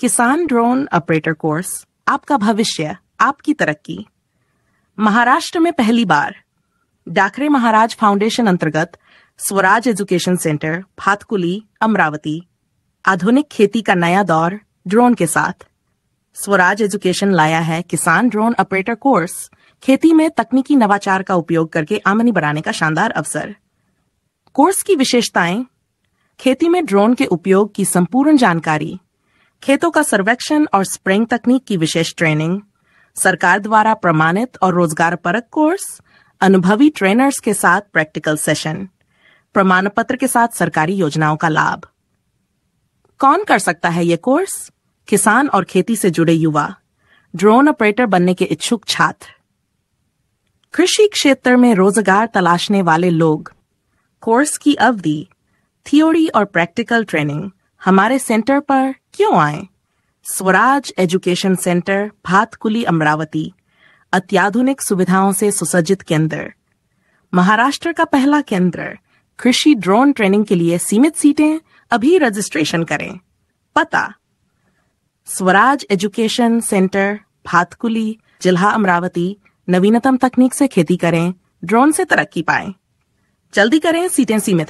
किसान drone operator course आपका भविष्य आपकी तरक्की महाराष्ट्र में पहली बार डाकरे महाराज फाउंडेशन अंतर्गत स्वराज एजुकेशन सेंटर भातकुली अमरावती आधुनिक खेती का नया दौर ड्रोन के साथ स्वराज एजुकेशन लाया है किसान ड्रोन ऑपरेटर कोर्स खेती में तकनीकी नवाचार का उपयोग करके आमनी बढ़ाने का शानदार अवसर कोर्स की विशेषताएं खेती में ड्रोन के उपयोग की संपूर्ण जानकारी खेतों का सर्वेक्षण और स्प्रेइंग तकनीक की विशेष ट्रेनिंग सरकार द्वारा प्रमाणित और रोजगार परक कोर्स अनुभवी ट्रेनर्स के साथ प्रैक्टिकल सेशन प्रमाण पत्र के साथ सरकारी योजनाओं का लाभ कौन कर सकता है ये कोर्स किसान और खेती से जुड़े युवा ड्रोन ऑपरेटर बनने के इच्छुक छात्र कृषि क्षेत्र में रोजगार तलाशने वाले लोग कोर्स की अवधि थियोरी और प्रैक्टिकल ट्रेनिंग हमारे सेंटर पर क्यों आए स्वराज एजुकेशन सेंटर भातकुली अमरावती अत्याधुनिक सुविधाओं से सुसज्जित केंद्र महाराष्ट्र का पहला केंद्र कृषि ड्रोन ट्रेनिंग के लिए सीमित सीटें अभी रजिस्ट्रेशन करें पता स्वराज एजुकेशन सेंटर भातकुली जिला अमरावती नवीनतम तकनीक से खेती करें ड्रोन से तरक्की पाएं जल्दी करें सीटें सीमित हैं